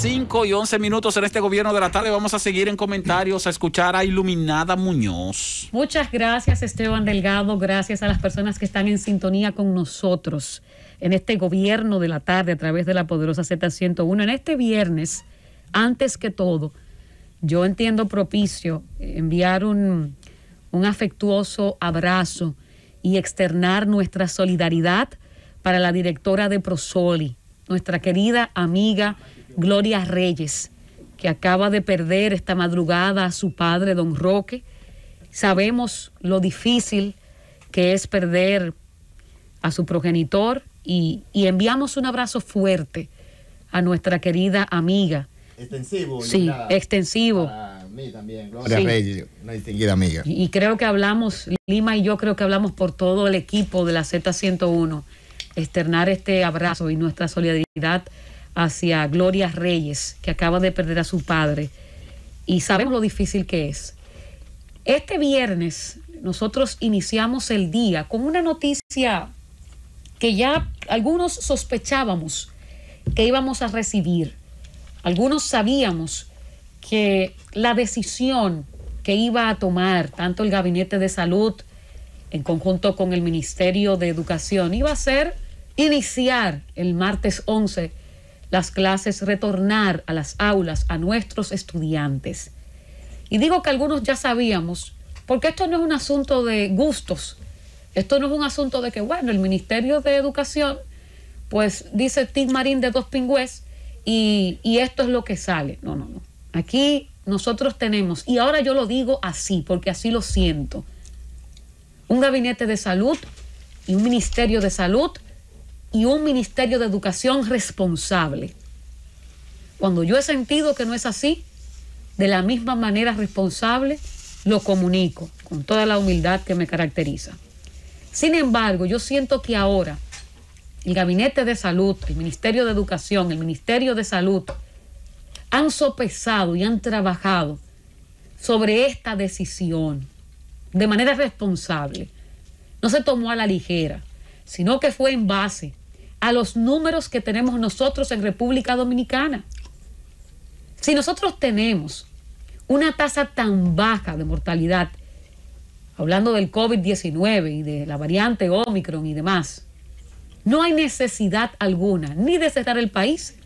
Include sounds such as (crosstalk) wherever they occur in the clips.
5 y 11 minutos en este gobierno de la tarde. Vamos a seguir en comentarios a escuchar a Iluminada Muñoz. Muchas gracias, Esteban Delgado. Gracias a las personas que están en sintonía con nosotros en este gobierno de la tarde a través de la poderosa Z101. En este viernes, antes que todo, yo entiendo propicio enviar un, un afectuoso abrazo y externar nuestra solidaridad para la directora de Prosoli, nuestra querida amiga Gloria Reyes, que acaba de perder esta madrugada a su padre, don Roque. Sabemos lo difícil que es perder a su progenitor y, enviamos un abrazo fuerte a nuestra querida amiga. Extensivo. Sí, extensivo. A mí también, Gloria Reyes, una distinguida amiga. y creo que hablamos, Lima y yo creo que hablamos por todo el equipo de la Z101, externar este abrazo y nuestra solidaridad hacia Gloria Reyes, que acaba de perder a su padre, y sabemos lo difícil que es. Este viernes nosotros iniciamos el día con una noticia que ya algunos sospechábamos que íbamos a recibir. Algunos sabíamos que la decisión que iba a tomar tanto el Gabinete de Salud en conjunto con el Ministerio de Educación iba a ser iniciar el martes 11 las clases, retornar a las aulas a nuestros estudiantes. Y digo que algunos ya sabíamos, porque esto no es un asunto de gustos, esto no es un asunto de que, bueno, el Ministerio de Educación, pues dice Tim Marín de Dos Pingües, y, y esto es lo que sale. No, no, no. Aquí nosotros tenemos, y ahora yo lo digo así, porque así lo siento, un gabinete de salud y un ministerio de salud y un ministerio de educación responsable. Cuando yo he sentido que no es así, de la misma manera responsable, lo comunico con toda la humildad que me caracteriza. Sin embargo, yo siento que ahora el Gabinete de Salud, el Ministerio de Educación, el Ministerio de Salud han sopesado y han trabajado sobre esta decisión de manera responsable. No se tomó a la ligera, sino que fue en base a los números que tenemos nosotros en República Dominicana. Si nosotros tenemos una tasa tan baja de mortalidad, hablando del COVID-19 y de la variante Omicron y demás, no hay necesidad alguna ni de cerrar el país,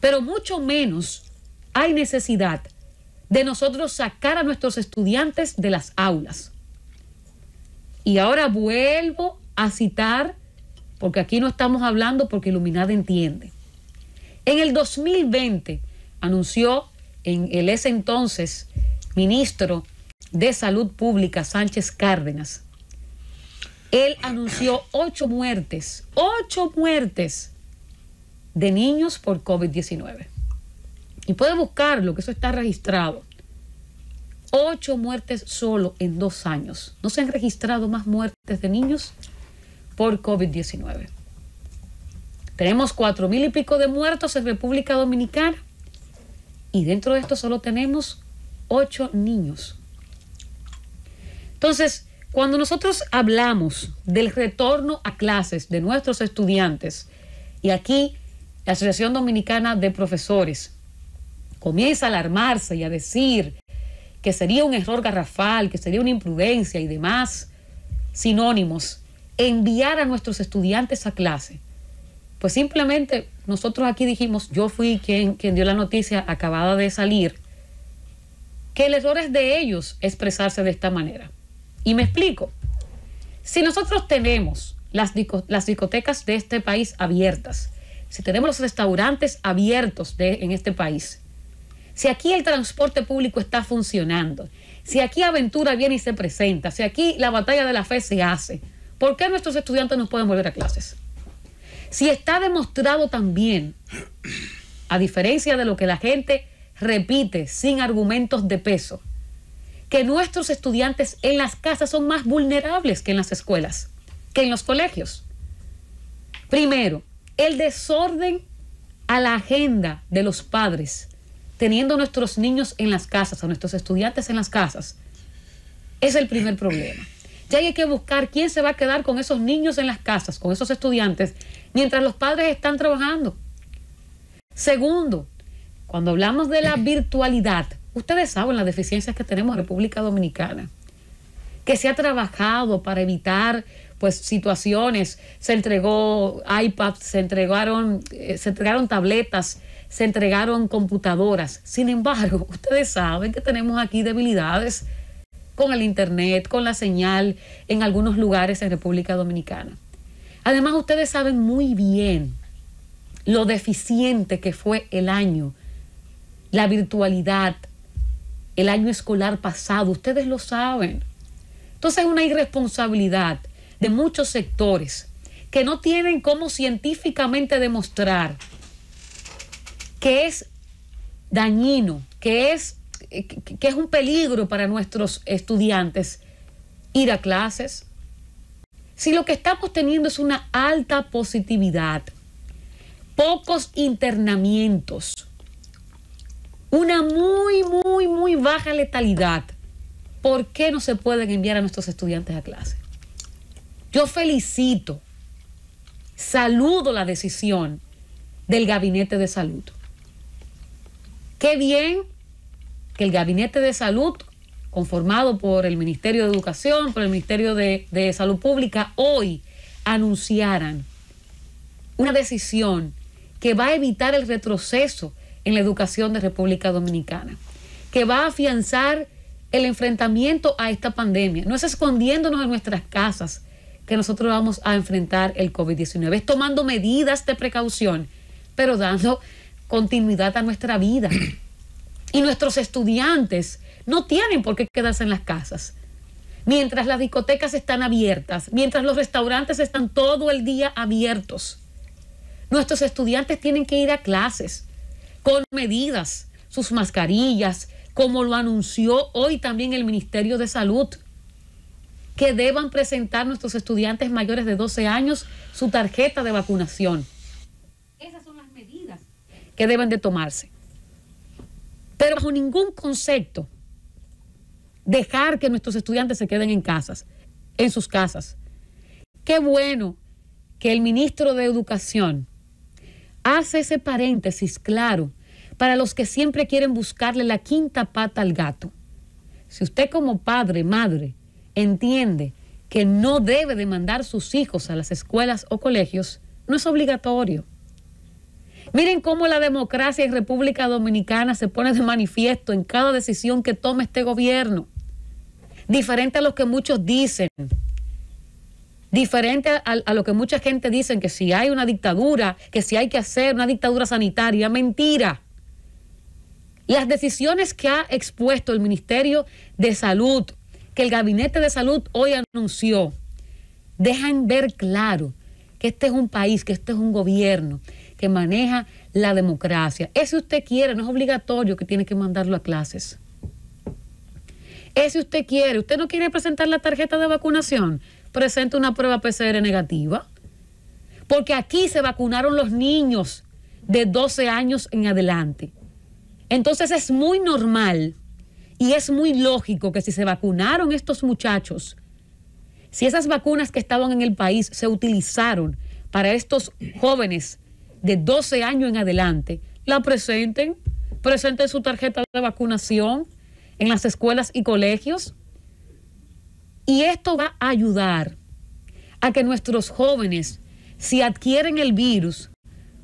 pero mucho menos hay necesidad de nosotros sacar a nuestros estudiantes de las aulas. Y ahora vuelvo a citar porque aquí no estamos hablando porque Iluminada entiende. En el 2020 anunció en el ese entonces ministro de Salud Pública, Sánchez Cárdenas, él anunció ocho muertes, ocho muertes de niños por COVID-19. Y puede buscarlo, que eso está registrado. Ocho muertes solo en dos años. No se han registrado más muertes de niños por COVID-19. Tenemos cuatro mil y pico de muertos en República Dominicana y dentro de esto solo tenemos ocho niños. Entonces, cuando nosotros hablamos del retorno a clases de nuestros estudiantes, y aquí la Asociación Dominicana de Profesores comienza a alarmarse y a decir que sería un error garrafal, que sería una imprudencia y demás sinónimos enviar a nuestros estudiantes a clase. Pues simplemente nosotros aquí dijimos, yo fui quien, quien dio la noticia acabada de salir, que el error es de ellos expresarse de esta manera. Y me explico. Si nosotros tenemos las, las discotecas de este país abiertas, si tenemos los restaurantes abiertos de, en este país, si aquí el transporte público está funcionando, si aquí Aventura viene y se presenta, si aquí la batalla de la fe se hace, ¿Por qué nuestros estudiantes no pueden volver a clases? Si está demostrado también, a diferencia de lo que la gente repite sin argumentos de peso, que nuestros estudiantes en las casas son más vulnerables que en las escuelas, que en los colegios. Primero, el desorden a la agenda de los padres, teniendo a nuestros niños en las casas, a nuestros estudiantes en las casas, es el primer problema. Ya hay que buscar quién se va a quedar con esos niños en las casas, con esos estudiantes, mientras los padres están trabajando. Segundo, cuando hablamos de la virtualidad, ustedes saben las deficiencias que tenemos en República Dominicana, que se ha trabajado para evitar pues situaciones, se entregó iPads, se entregaron, eh, se entregaron tabletas, se entregaron computadoras. Sin embargo, (laughs) ustedes saben que tenemos aquí debilidades con el Internet, con la señal en algunos lugares en República Dominicana. Además, ustedes saben muy bien lo deficiente que fue el año, la virtualidad, el año escolar pasado, ustedes lo saben. Entonces es una irresponsabilidad de muchos sectores que no tienen cómo científicamente demostrar que es dañino, que es que es un peligro para nuestros estudiantes ir a clases? Si lo que estamos teniendo es una alta positividad, pocos internamientos, una muy, muy, muy baja letalidad, ¿por qué no se pueden enviar a nuestros estudiantes a clase? Yo felicito, saludo la decisión del Gabinete de Salud. Qué bien que el Gabinete de Salud, conformado por el Ministerio de Educación, por el Ministerio de, Salud Pública, hoy anunciaran una decisión que va a evitar el retroceso en la educación de República Dominicana, que va a afianzar el enfrentamiento a esta pandemia. No es escondiéndonos en nuestras casas que nosotros vamos a enfrentar el COVID-19, es tomando medidas de precaución, pero dando continuidad a nuestra vida, y nuestros estudiantes no tienen por qué quedarse en las casas. Mientras las discotecas están abiertas, mientras los restaurantes están todo el día abiertos, nuestros estudiantes tienen que ir a clases con medidas, sus mascarillas, como lo anunció hoy también el Ministerio de Salud, que deban presentar nuestros estudiantes mayores de 12 años su tarjeta de vacunación. Esas son las medidas que deben de tomarse bajo ningún concepto dejar que nuestros estudiantes se queden en casas, en sus casas. Qué bueno que el ministro de Educación hace ese paréntesis claro para los que siempre quieren buscarle la quinta pata al gato. Si usted como padre, madre, entiende que no debe de mandar sus hijos a las escuelas o colegios, no es obligatorio. Miren cómo la democracia en República Dominicana se pone de manifiesto en cada decisión que toma este gobierno. Diferente a lo que muchos dicen, diferente a, a lo que mucha gente dice, que si hay una dictadura, que si hay que hacer una dictadura sanitaria, mentira. Las decisiones que ha expuesto el Ministerio de Salud, que el Gabinete de Salud hoy anunció, dejan ver claro que este es un país, que este es un gobierno, maneja la democracia. Ese usted quiere, no es obligatorio que tiene que mandarlo a clases. Ese usted quiere, usted no quiere presentar la tarjeta de vacunación, presente una prueba PCR negativa. Porque aquí se vacunaron los niños de 12 años en adelante. Entonces es muy normal y es muy lógico que si se vacunaron estos muchachos, si esas vacunas que estaban en el país se utilizaron para estos jóvenes de 12 años en adelante, la presenten, presenten su tarjeta de vacunación en las escuelas y colegios. Y esto va a ayudar a que nuestros jóvenes, si adquieren el virus,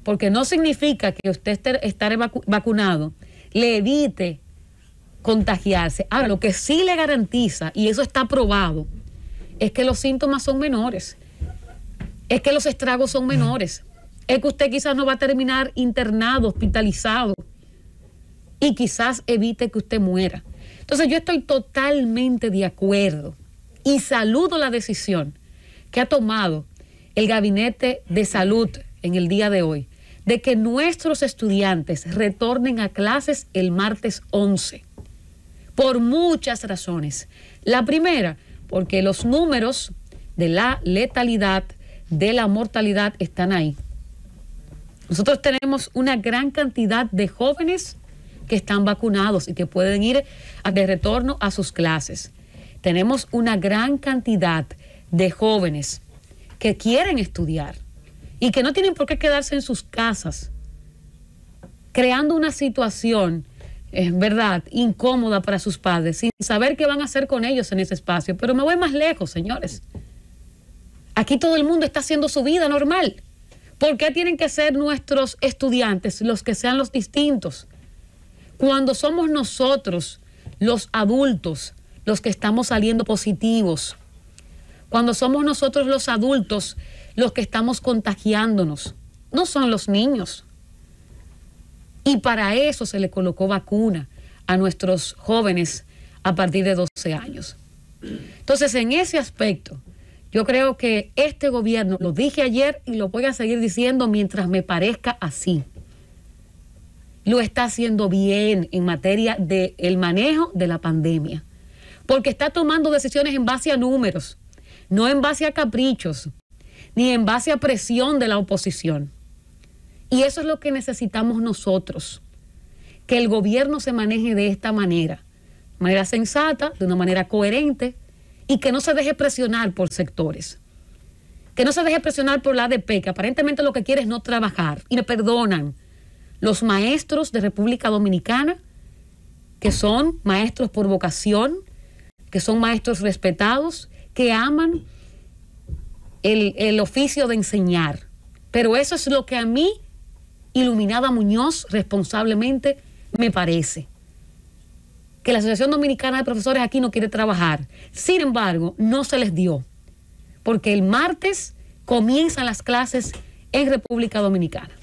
porque no significa que usted esté, vacunado, le evite contagiarse. Ahora, lo que sí le garantiza, y eso está probado, es que los síntomas son menores, es que los estragos son menores es que usted quizás no va a terminar internado, hospitalizado, y quizás evite que usted muera. Entonces yo estoy totalmente de acuerdo y saludo la decisión que ha tomado el Gabinete de Salud en el día de hoy de que nuestros estudiantes retornen a clases el martes 11, por muchas razones. La primera, porque los números de la letalidad, de la mortalidad están ahí. Nosotros tenemos una gran cantidad de jóvenes que están vacunados y que pueden ir de retorno a sus clases. Tenemos una gran cantidad de jóvenes que quieren estudiar y que no tienen por qué quedarse en sus casas, creando una situación, es verdad, incómoda para sus padres, sin saber qué van a hacer con ellos en ese espacio. Pero me voy más lejos, señores. Aquí todo el mundo está haciendo su vida normal. ¿Por qué tienen que ser nuestros estudiantes los que sean los distintos? Cuando somos nosotros, los adultos, los que estamos saliendo positivos, cuando somos nosotros los adultos los que estamos contagiándonos, no son los niños. Y para eso se le colocó vacuna a nuestros jóvenes a partir de 12 años. Entonces, en ese aspecto, yo creo que este gobierno, lo dije ayer y lo voy a seguir diciendo mientras me parezca así, lo está haciendo bien en materia del manejo de la pandemia, porque está tomando decisiones en base a números, no en base a caprichos, ni en base a presión de la oposición. Y eso es lo que necesitamos nosotros, que el gobierno se maneje de esta manera, de manera sensata, de una manera coherente, y que no se deje presionar por sectores. Que no se deje presionar por la ADP, que aparentemente lo que quiere es no trabajar. Y me perdonan los maestros de República Dominicana, que son maestros por vocación, que son maestros respetados, que aman el, el oficio de enseñar. Pero eso es lo que a mí, Iluminada Muñoz, responsablemente me parece la Asociación Dominicana de Profesores aquí no quiere trabajar. Sin embargo, no se les dio, porque el martes comienzan las clases en República Dominicana.